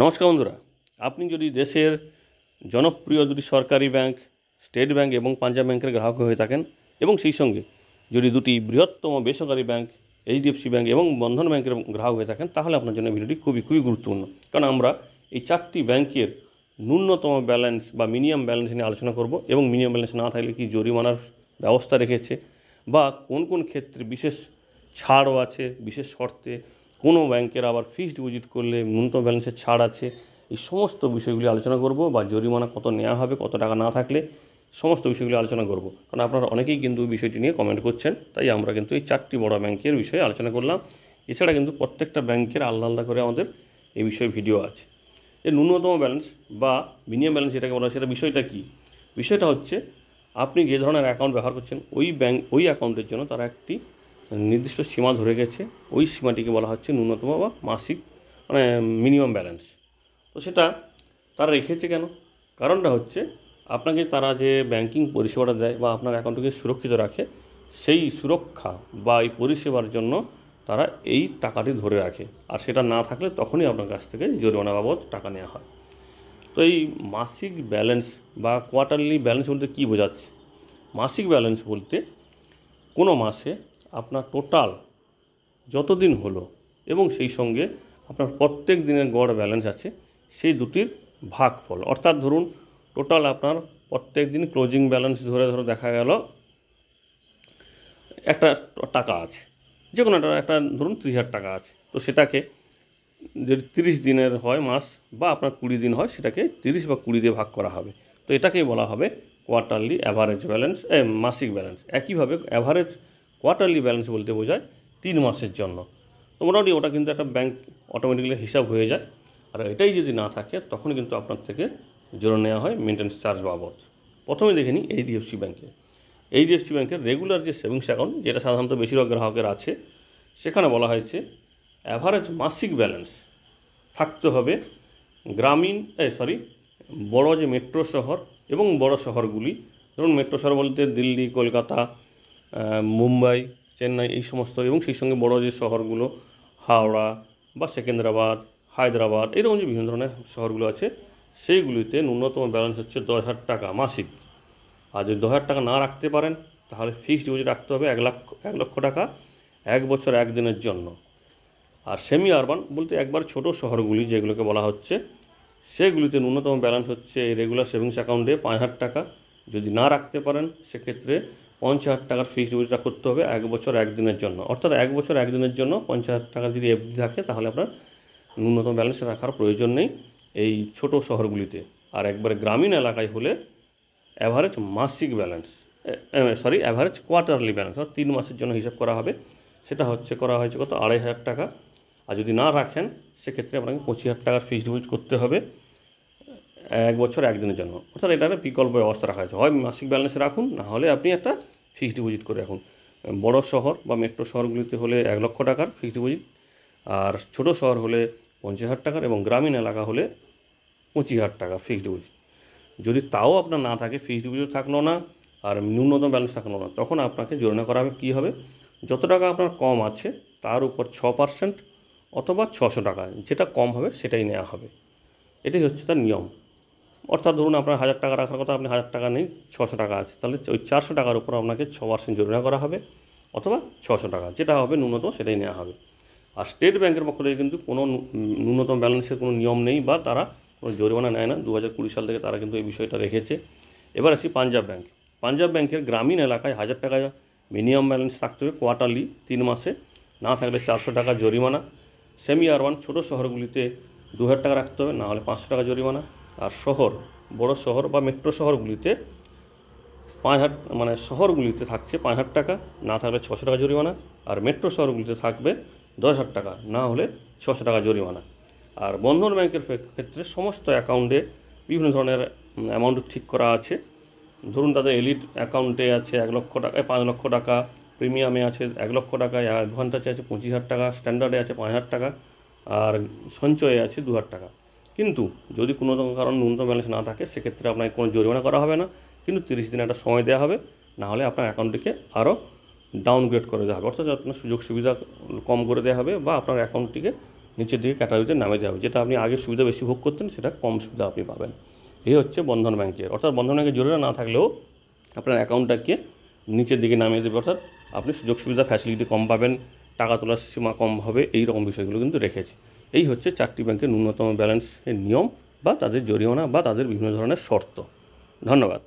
নমস্কার বন্ধুরা আপনি যদি দেশের জনপ্রিয় দুটি সরকারি ব্যাংক স্টেট ব্যাংক এবং পাঞ্জাব ব্যাংকের গ্রাহক হয়ে থাকেন এবং সেই সঙ্গে যদি দুটি বৃহত্তম বেসরকারি ব্যাংক এইচডিএফসি ব্যাংক এবং বন্ধন ব্যাংকের গ্রাহক হয়ে থাকেন তাহলে আপনার জন্য ভিডিওটি খুবই খুবই গুরুত্বপূর্ণ কারণ আমরা এই চারটি ব্যাংকের ন্যূনতম ব্যালেন্স বা মিনিমাম ব্যালেন্স নিয়ে আলোচনা করব এবং মিনিমাম ব্যালেন্স না থাকলে কি জরিমানার ব্যবস্থা রেখেছে বা কোন কোন ক্ষেত্রে বিশেষ ছাড়ও আছে বিশেষ শর্তে কোনো ব্যাংকের আবার ফিক্সড ডিপোজিট করলে ন্যূনতম ব্যালেন্সের ছাড় আছে এই সমস্ত বিষয়গুলি আলোচনা করব বা জরিমানা কত নেওয়া হবে কত টাকা না থাকলে সমস্ত বিষয়গুলি আলোচনা করব কারণ আপনারা অনেকেই কিন্তু বিষয়টি নিয়ে কমেন্ট করছেন তাই আমরা কিন্তু এই চারটি বড় ব্যাংকের বিষয়ে আলোচনা করলাম এছাড়া কিন্তু প্রত্যেকটা ব্যাংকের আলাদা আলাদা করে আমাদের এই বিষয়ে ভিডিও আছে এর ন্যূনতম ব্যালেন্স বা মিনিমাম ব্যালেন্স যেটাকে বলা হয় সেটা বিষয়টা কী বিষয়টা হচ্ছে আপনি যে ধরনের অ্যাকাউন্ট ব্যবহার করছেন ওই ব্যাংক ওই অ্যাকাউন্টের জন্য তারা একটি নির্দিষ্ট সীমা ধরে গেছে ওই সীমাটিকে বলা হচ্ছে ন্যূনতম বা মাসিক মানে মিনিমাম ব্যালেন্স তো সেটা তারা রেখেছে কেন কারণটা হচ্ছে আপনাকে তারা যে ব্যাংকিং পরিষেবাটা দেয় বা আপনার অ্যাকাউন্টকে সুরক্ষিত রাখে সেই সুরক্ষা বা এই পরিষেবার জন্য তারা এই টাকাটি ধরে রাখে আর সেটা না থাকলে তখনই আপনার কাছ থেকে জরিমানা বাবদ টাকা নেওয়া হয় তো এই মাসিক ব্যালেন্স বা কোয়ার্টারলি ব্যালেন্স বলতে কী বোঝাচ্ছে মাসিক ব্যালেন্স বলতে কোনো মাসে আপনার টোটাল যতদিন হলো এবং সেই সঙ্গে আপনার প্রত্যেক দিনের গড় ব্যালেন্স আছে সেই দুটির ভাগফল অর্থাৎ ধরুন টোটাল আপনার প্রত্যেক দিন ক্লোজিং ব্যালেন্স ধরে ধরে দেখা গেল একটা টাকা আছে যে কোনো একটা একটা ধরুন ত্রিশ হাজার টাকা আছে তো সেটাকে যদি তিরিশ দিনের হয় মাস বা আপনার কুড়ি দিন হয় সেটাকে তিরিশ বা কুড়ি দিয়ে ভাগ করা হবে তো এটাকেই বলা হবে কোয়ার্টারলি অ্যাভারেজ ব্যালেন্স মাসিক ব্যালেন্স একইভাবে অ্যাভারেজ কোয়ার্টারলি ব্যালেন্স বলতে বোঝায় তিন মাসের জন্য তো মোটামুটি ওটা কিন্তু একটা ব্যাঙ্ক অটোমেটিক্যালি হিসাব হয়ে যায় আর এটাই যদি না থাকে তখন কিন্তু আপনার থেকে জোরে নেওয়া হয় মেনটেন্স চার্জ বাবদ প্রথমে দেখে নিই এইচডিএফসি ব্যাঙ্কে এইচডিএফসি ব্যাঙ্কের রেগুলার যে সেভিংস অ্যাকাউন্ট যেটা সাধারণত বেশিরভাগ গ্রাহকের আছে সেখানে বলা হয়েছে অ্যাভারেজ মাসিক ব্যালেন্স থাকতে হবে গ্রামীণ সরি বড় যে মেট্রো শহর এবং বড় শহরগুলি ধরুন মেট্রো শহর বলতে দিল্লি কলকাতা মুম্বাই চেন্নাই এই সমস্ত এবং সেই সঙ্গে বড় যে শহরগুলো হাওড়া বা সেকেন্দ্রাবাদ হায়দ্রাবাদ এরকম যে বিভিন্ন ধরনের শহরগুলো আছে সেইগুলিতে ন্যূনতম ব্যালেন্স হচ্ছে দশ হাজার টাকা মাসিক আর যদি দশ হাজার টাকা না রাখতে পারেন তাহলে ফিক্সড ডিপোজিট রাখতে হবে এক লাখ এক লক্ষ টাকা এক বছর একদিনের জন্য আর সেমি আরবান বলতে একবার ছোট শহরগুলি যেগুলোকে বলা হচ্ছে সেগুলিতে ন্যূনতম ব্যালেন্স হচ্ছে রেগুলার সেভিংস অ্যাকাউন্টে পাঁচ হাজার টাকা যদি না রাখতে পারেন সেক্ষেত্রে পঞ্চাশ হাজার টাকার ফিক্সড ডিপোজিটটা করতে হবে এক বছর একদিনের জন্য অর্থাৎ এক বছর একদিনের জন্য পঞ্চাশ হাজার টাকা যদি এফডি থাকে তাহলে আপনার ন্যূনতম ব্যালেন্স রাখার প্রয়োজন নেই এই ছোট শহরগুলিতে আর একবারে গ্রামীণ এলাকায় হলে অ্যাভারেজ মাসিক balance sorry average quarterly balance অর্থাৎ তিন মাসের জন্য হিসাব করা হবে সেটা হচ্ছে করা হয়েছে কত আড়াই হাজার টাকা আর যদি না রাখেন সেক্ষেত্রে আপনাকে পঁচিশ হাজার টাকার ফিক্সড ডিপোজিট করতে হবে এক বছর একদিনের জন্য অর্থাৎ এটা একটা বিকল্প ব্যবস্থা রাখা হয়েছে হয় মাসিক ব্যালেন্সে রাখুন না হলে আপনি একটা ফিক্সড ডিপোজিট করে রাখুন বড় শহর বা মেট্রো শহরগুলিতে হলে এক লক্ষ টাকার ফিক্সড ডিপোজিট আর ছোট শহর হলে পঞ্চাশ হাজার টাকার এবং গ্রামীণ এলাকা হলে পঁচিশ হাজার টাকা ফিক্সড ডিপোজিট যদি তাও আপনার না থাকে ফিক্সড ডিপোজিট থাকলো না আর ন্যূনতম ব্যালেন্স থাকলো না তখন আপনাকে জোরনা করা হবে কী হবে যত টাকা আপনার কম আছে তার উপর ছ পার্সেন্ট অথবা ছশো টাকা যেটা কম হবে সেটাই নেওয়া হবে এটাই হচ্ছে তার নিয়ম অর্থাৎ ধরুন আপনার হাজার টাকা রাখার কথা আপনি হাজার টাকা নেই ছশো টাকা আছে তাহলে ওই চারশো টাকার উপর আপনাকে ছ পার্সেন্ট জরিমানা করা হবে অথবা ছশো টাকা যেটা হবে ন্যূনতম সেটাই নেওয়া হবে আর স্টেট ব্যাংকের পক্ষ থেকে কিন্তু কোনো ন্যূনতম ব্যালেন্সের কোনো নিয়ম নেই বা তারা কোনো জরিমানা নেয় না দু হাজার সাল থেকে তারা কিন্তু এই বিষয়টা রেখেছে এবার আসি পাঞ্জাব ব্যাংক পাঞ্জাব ব্যাংকের গ্রামীণ এলাকায় হাজার টাকা মিনিমাম ব্যালেন্স থাকতে হবে কোয়ার্টারলি তিন মাসে না থাকলে চারশো টাকা জরিমানা সেমি আর ওয়ান ছোটো শহরগুলিতে দু হাজার টাকা রাখতে হবে না হলে পাঁচশো টাকা জরিমানা আর শহর বড় শহর বা মেট্রো শহরগুলিতে পাঁচ হাজার মানে শহরগুলিতে থাকছে পাঁচ হাজার টাকা না থাকলে ছশো টাকা জরিমানা আর মেট্রো শহরগুলিতে থাকবে দশ হাজার টাকা না হলে ছশো টাকা জরিমানা আর বন্ধন ব্যাংকের ক্ষেত্রে সমস্ত অ্যাকাউন্টে বিভিন্ন ধরনের অ্যামাউন্ট ঠিক করা আছে ধরুন তাদের এলিট অ্যাকাউন্টে আছে এক লক্ষ টাকা পাঁচ লক্ষ টাকা প্রিমিয়ামে আছে এক লক্ষ টাকা অ্যাডভান্টেজে আছে পঁচিশ হাজার টাকা স্ট্যান্ডার্ডে আছে পাঁচ হাজার টাকা আর সঞ্চয়ে আছে দু হাজার টাকা কিন্তু যদি কোনো কারণ ন্যূনতম ব্যালেন্স না থাকে সেক্ষেত্রে আপনাকে কোনো জরিমানা করা হবে না কিন্তু তিরিশ দিন একটা সময় দেওয়া হবে নাহলে আপনার অ্যাকাউন্টটিকে আরও ডাউনগ্রেড করে দেওয়া হবে অর্থাৎ আপনার সুযোগ সুবিধা কম করে দেওয়া হবে বা আপনার অ্যাকাউন্টটিকে নিচের দিকে ক্যাটাগরিতে নামে দেওয়া হবে যেটা আপনি আগে সুবিধা বেশি ভোগ করতেন সেটা কম সুবিধা আপনি পাবেন এই হচ্ছে বন্ধন ব্যাঙ্কের অর্থাৎ বন্ধন ব্যাঙ্কে জরুরি না থাকলেও আপনার অ্যাকাউন্টটাকে নিচের দিকে নামিয়ে দেবে অর্থাৎ আপনি সুযোগ সুবিধা ফ্যাসিলিটি কম পাবেন টাকা তোলার সীমা কম হবে এই রকম বিষয়গুলো কিন্তু রেখেছে এই হচ্ছে চারটি ব্যাংকের ন্যূনতম ব্যালেন্সের নিয়ম বা তাদের জরিমানা বা তাদের বিভিন্ন ধরনের শর্ত ধন্যবাদ